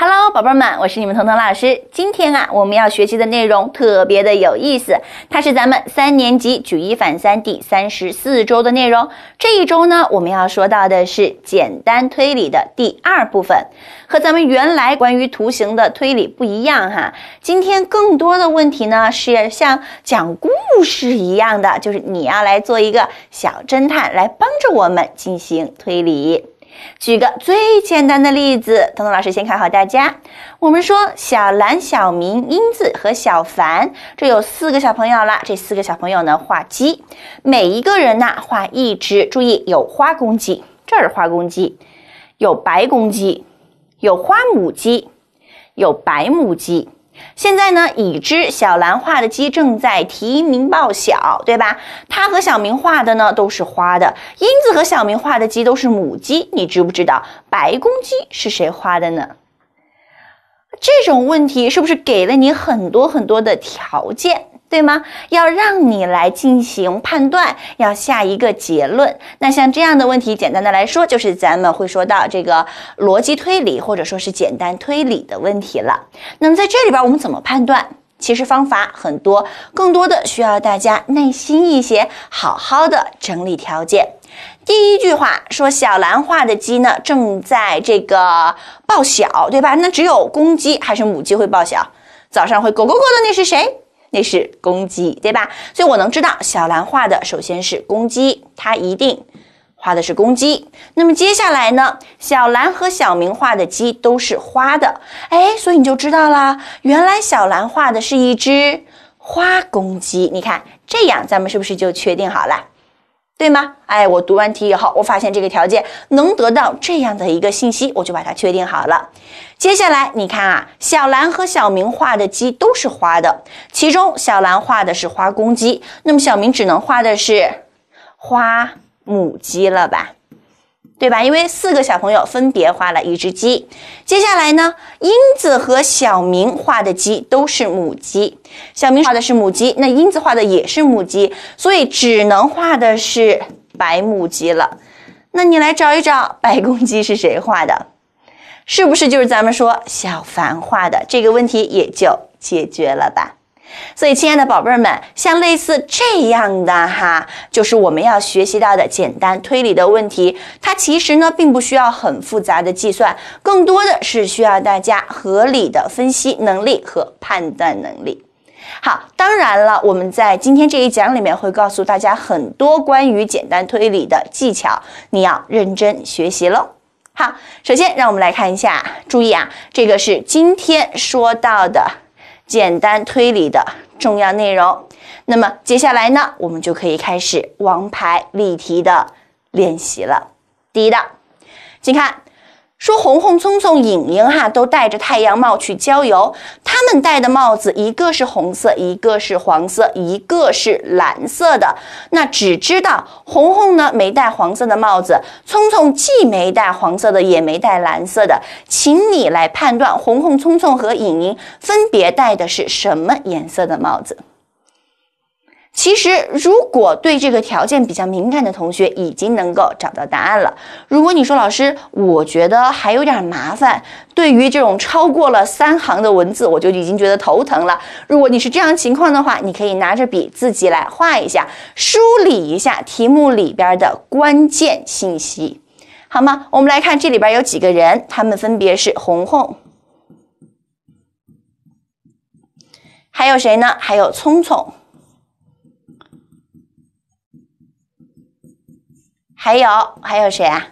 Hello，宝贝儿们，我是你们腾腾老师。今天啊，我们要学习的内容特别的有意思，它是咱们三年级举一反三第三十四周的内容。这一周呢，我们要说到的是简单推理的第二部分，和咱们原来关于图形的推理不一样哈。今天更多的问题呢，是像讲故事一样的，就是你要来做一个小侦探，来帮着我们进行推理。举个最简单的例子，彤彤老师先考考大家。我们说小蓝、小明、英子和小凡，这有四个小朋友了。这四个小朋友呢，画鸡，每一个人呢画一只。注意，有花公鸡，这是花公鸡，有白公鸡，有花母鸡，有白母鸡。现在呢，已知小兰画的鸡正在啼鸣报晓，对吧？他和小明画的呢都是花的。英子和小明画的鸡都是母鸡，你知不知道白公鸡是谁画的呢？这种问题是不是给了你很多很多的条件？对吗？要让你来进行判断，要下一个结论。那像这样的问题，简单的来说，就是咱们会说到这个逻辑推理，或者说是简单推理的问题了。那么在这里边，我们怎么判断？其实方法很多，更多的需要大家耐心一些，好好的整理条件。第一句话说，小兰画的鸡呢，正在这个报晓，对吧？那只有公鸡还是母鸡会报晓？早上会“咕咕咕”的，那是谁？那是公鸡，对吧？所以我能知道小兰画的首先是公鸡，它一定画的是公鸡。那么接下来呢，小兰和小明画的鸡都是花的，哎，所以你就知道了，原来小兰画的是一只花公鸡。你看，这样咱们是不是就确定好了？对吗？哎，我读完题以后，我发现这个条件能得到这样的一个信息，我就把它确定好了。接下来，你看啊，小兰和小明画的鸡都是花的，其中小兰画的是花公鸡，那么小明只能画的是花母鸡了吧？对吧？因为四个小朋友分别画了一只鸡，接下来呢，英子和小明画的鸡都是母鸡，小明画的是母鸡，那英子画的也是母鸡，所以只能画的是白母鸡了。那你来找一找，白公鸡是谁画的？是不是就是咱们说小凡画的？这个问题也就解决了吧。所以，亲爱的宝贝儿们，像类似这样的哈，就是我们要学习到的简单推理的问题。它其实呢，并不需要很复杂的计算，更多的是需要大家合理的分析能力和判断能力。好，当然了，我们在今天这一讲里面会告诉大家很多关于简单推理的技巧，你要认真学习喽。好，首先让我们来看一下，注意啊，这个是今天说到的。简单推理的重要内容。那么接下来呢，我们就可以开始王牌例题的练习了。第一道，请看。说红红、聪聪、颖颖哈都戴着太阳帽去郊游。他们戴的帽子，一个是红色，一个是黄色，一个是蓝色的。那只知道红红呢没戴黄色的帽子，聪聪既没戴黄色的，也没戴蓝色的。请你来判断红红、聪聪和颖颖分别戴的是什么颜色的帽子。其实，如果对这个条件比较敏感的同学，已经能够找到答案了。如果你说老师，我觉得还有点麻烦。对于这种超过了三行的文字，我就已经觉得头疼了。如果你是这样情况的话，你可以拿着笔自己来画一下，梳理一下题目里边的关键信息，好吗？我们来看这里边有几个人，他们分别是红红，还有谁呢？还有聪聪。还有还有谁啊？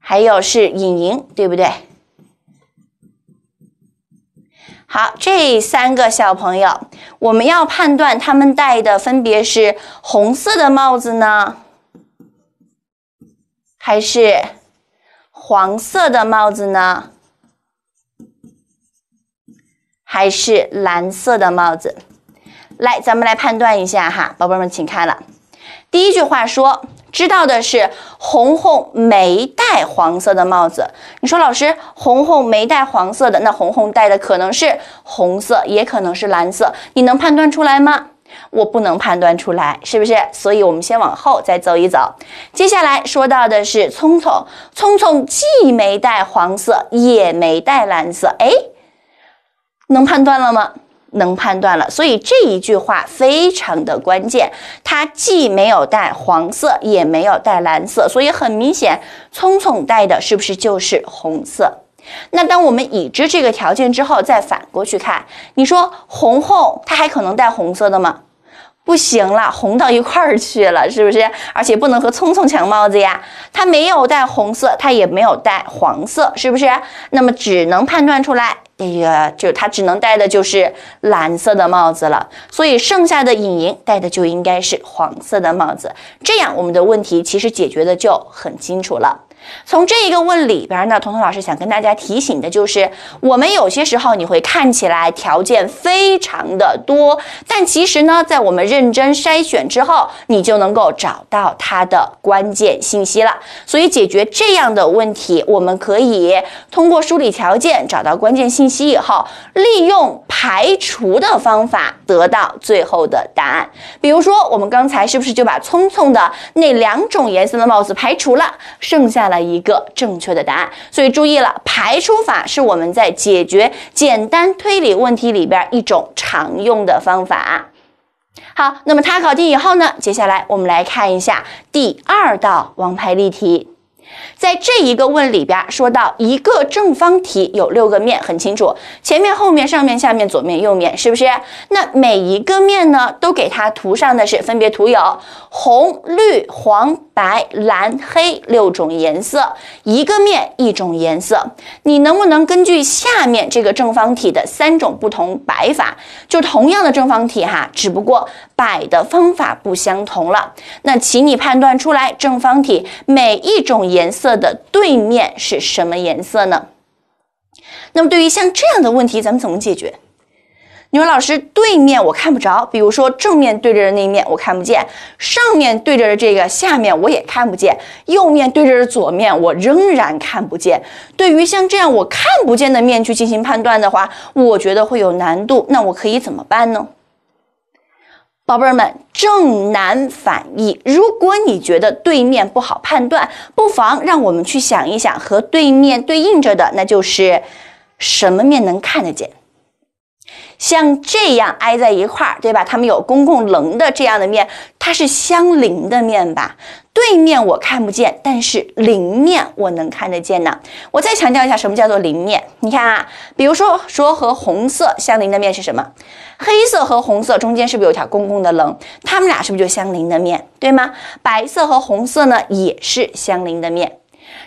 还有是尹莹，对不对？好，这三个小朋友，我们要判断他们戴的分别是红色的帽子呢，还是黄色的帽子呢，还是蓝色的帽子？来，咱们来判断一下哈，宝贝们，请看了第一句话说。知道的是，红红没戴黄色的帽子。你说，老师，红红没戴黄色的，那红红戴的可能是红色，也可能是蓝色。你能判断出来吗？我不能判断出来，是不是？所以我们先往后再走一走。接下来说到的是聪聪，聪聪既没戴黄色，也没戴蓝色。哎，能判断了吗？能判断了，所以这一句话非常的关键。它既没有带黄色，也没有带蓝色，所以很明显，聪聪带的是不是就是红色？那当我们已知这个条件之后，再反过去看，你说红红他还可能带红色的吗？不行了，红到一块儿去了，是不是？而且不能和聪聪抢帽子呀。他没有戴红色，他也没有戴黄色，是不是？那么只能判断出来，那个就是他只能戴的就是蓝色的帽子了。所以剩下的尹莹戴的就应该是黄色的帽子。这样我们的问题其实解决的就很清楚了。从这一个问里边呢，彤彤老师想跟大家提醒的就是，我们有些时候你会看起来条件非常的多，但其实呢，在我们认真筛选之后，你就能够找到它的关键信息了。所以解决这样的问题，我们可以通过梳理条件找到关键信息以后，利用排除的方法得到最后的答案。比如说，我们刚才是不是就把聪聪的那两种颜色的帽子排除了，剩下的。了一个正确的答案，所以注意了，排除法是我们在解决简单推理问题里边一种常用的方法好，那么它搞定以后呢，接下来我们来看一下第二道王牌例题，在这一个问里边说到，一个正方体有六个面，很清楚，前面、后面、上面、下面、左面、右面，是不是？那每一个面呢，都给它涂上的是，分别涂有红、绿、黄。白、蓝、黑六种颜色，一个面一种颜色。你能不能根据下面这个正方体的三种不同摆法，就同样的正方体哈，只不过摆的方法不相同了？那请你判断出来，正方体每一种颜色的对面是什么颜色呢？那么，对于像这样的问题，咱们怎么解决？你说老师对面我看不着，比如说正面对着的那一面我看不见，上面对着的这个下面我也看不见，右面对着的左面我仍然看不见。对于像这样我看不见的面去进行判断的话，我觉得会有难度。那我可以怎么办呢？宝贝儿们，正难反易。如果你觉得对面不好判断，不妨让我们去想一想，和对面对应着的，那就是什么面能看得见。像这样挨在一块儿，对吧？它们有公共棱的这样的面，它是相邻的面吧？对面我看不见，但是邻面我能看得见呢。我再强调一下，什么叫做邻面？你看啊，比如说说和红色相邻的面是什么？黑色和红色中间是不是有一条公共的棱？它们俩是不是就相邻的面对吗？白色和红色呢，也是相邻的面。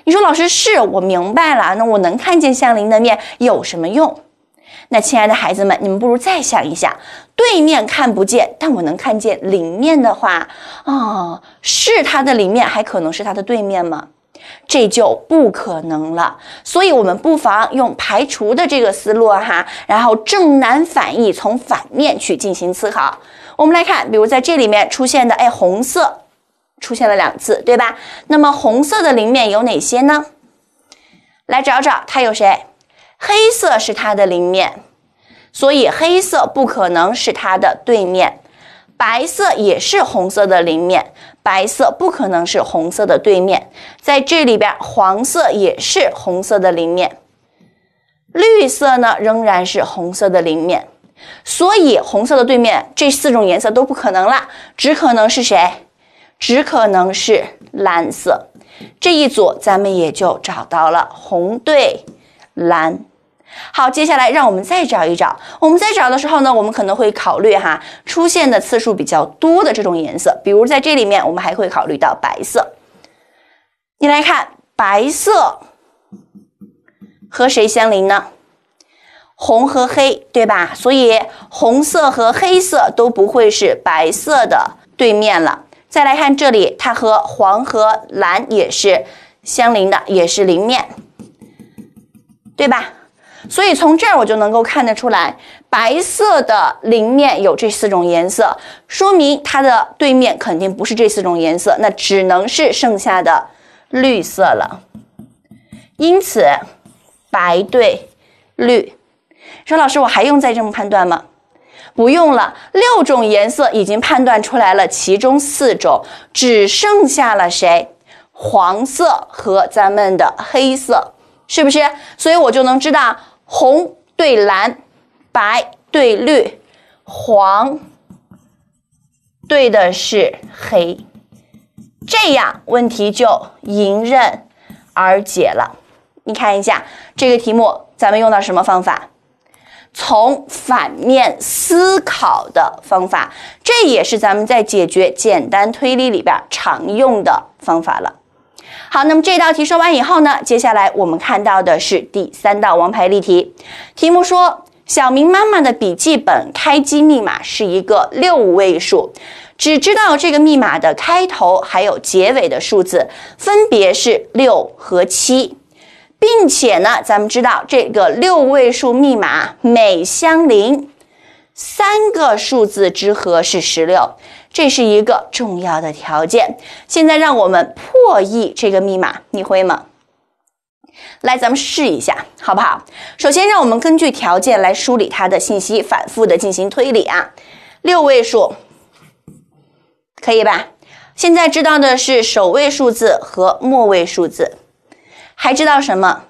你说老师是我明白了，那我能看见相邻的面有什么用？那亲爱的孩子们，你们不如再想一想，对面看不见，但我能看见里面的话，啊，是它的里面，还可能是它的对面吗？这就不可能了。所以，我们不妨用排除的这个思路哈，然后正难反易，从反面去进行思考。我们来看，比如在这里面出现的，哎，红色出现了两次，对吧？那么红色的里面有哪些呢？来找找，它有谁？黑色是它的邻面，所以黑色不可能是它的对面。白色也是红色的邻面，白色不可能是红色的对面。在这里边，黄色也是红色的邻面，绿色呢仍然是红色的邻面。所以红色的对面这四种颜色都不可能了，只可能是谁？只可能是蓝色。这一组咱们也就找到了红对。蓝，好，接下来让我们再找一找。我们在找的时候呢，我们可能会考虑哈，出现的次数比较多的这种颜色。比如在这里面，我们还会考虑到白色。你来看，白色和谁相邻呢？红和黑，对吧？所以红色和黑色都不会是白色的对面了。再来看这里，它和黄和蓝也是相邻的，也是邻面。对吧？所以从这儿我就能够看得出来，白色的邻面有这四种颜色，说明它的对面肯定不是这四种颜色，那只能是剩下的绿色了。因此，白对绿。说老师，我还用再这么判断吗？不用了，六种颜色已经判断出来了，其中四种，只剩下了谁？黄色和咱们的黑色。是不是？所以我就能知道红对蓝，白对绿，黄对的是黑，这样问题就迎刃而解了。你看一下这个题目，咱们用到什么方法？从反面思考的方法，这也是咱们在解决简单推理里边常用的方法了。好，那么这道题说完以后呢，接下来我们看到的是第三道王牌例题。题目说，小明妈妈的笔记本开机密码是一个六位数，只知道这个密码的开头还有结尾的数字分别是六和七，并且呢，咱们知道这个六位数密码每相邻三个数字之和是十六。这是一个重要的条件。现在让我们破译这个密码，你会吗？来，咱们试一下，好不好？首先，让我们根据条件来梳理它的信息，反复的进行推理啊。六位数，可以吧？现在知道的是首位数字和末位数字，还知道什么？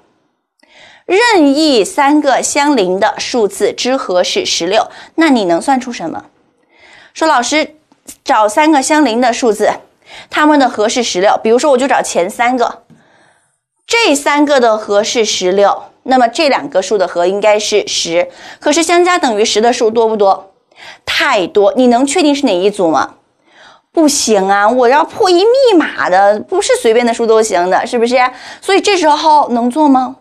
任意三个相邻的数字之和是十六，那你能算出什么？说，老师。找三个相邻的数字，它们的和是十六。比如说，我就找前三个，这三个的和是十六。那么这两个数的和应该是十。可是相加等于十的数多不多？太多。你能确定是哪一组吗？不行啊，我要破译密码的，不是随便的数都行的，是不是？所以这时候能做吗？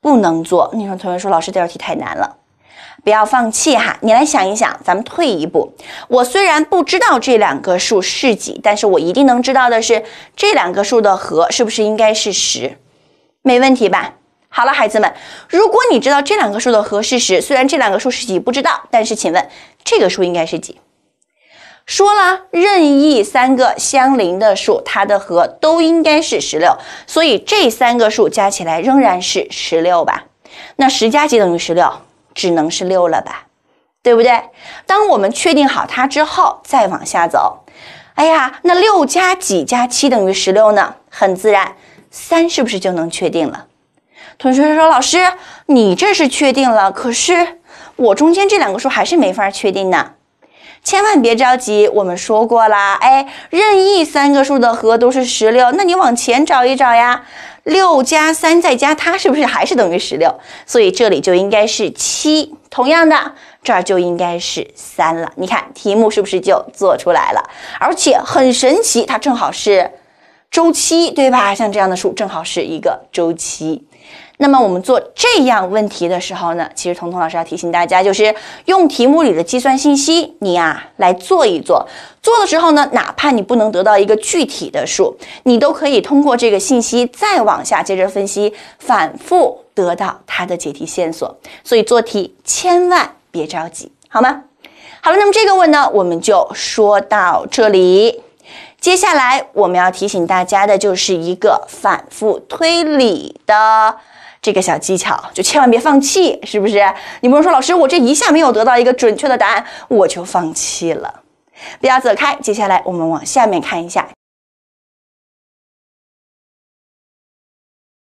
不能做。你说，同学说，老师，第二题太难了。不要放弃哈！你来想一想，咱们退一步。我虽然不知道这两个数是几，但是我一定能知道的是，这两个数的和是不是应该是十？没问题吧？好了，孩子们，如果你知道这两个数的和是十，虽然这两个数是几不知道，但是请问这个数应该是几？说了，任意三个相邻的数，它的和都应该是十六，所以这三个数加起来仍然是十六吧？那十加几等于十六？只能是六了吧，对不对？当我们确定好它之后，再往下走。哎呀，那六加几加七等于十六呢？很自然，三是不是就能确定了？同学说老师，你这是确定了，可是我中间这两个数还是没法确定呢。千万别着急，我们说过啦，哎，任意三个数的和都是十六，那你往前找一找呀。六加三再加它，是不是还是等于十六？所以这里就应该是七。同样的，这儿就应该是三了。你看题目是不是就做出来了？而且很神奇，它正好是周期，对吧？像这样的数正好是一个周期。那么我们做这样问题的时候呢，其实彤彤老师要提醒大家，就是用题目里的计算信息，你啊来做一做。做的时候呢，哪怕你不能得到一个具体的数，你都可以通过这个信息再往下接着分析，反复得到它的解题线索。所以做题千万别着急，好吗？好了，那么这个问呢，我们就说到这里。接下来我们要提醒大家的就是一个反复推理的。这个小技巧就千万别放弃，是不是？你不能说老师，我这一下没有得到一个准确的答案，我就放弃了，不要走开。接下来我们往下面看一下。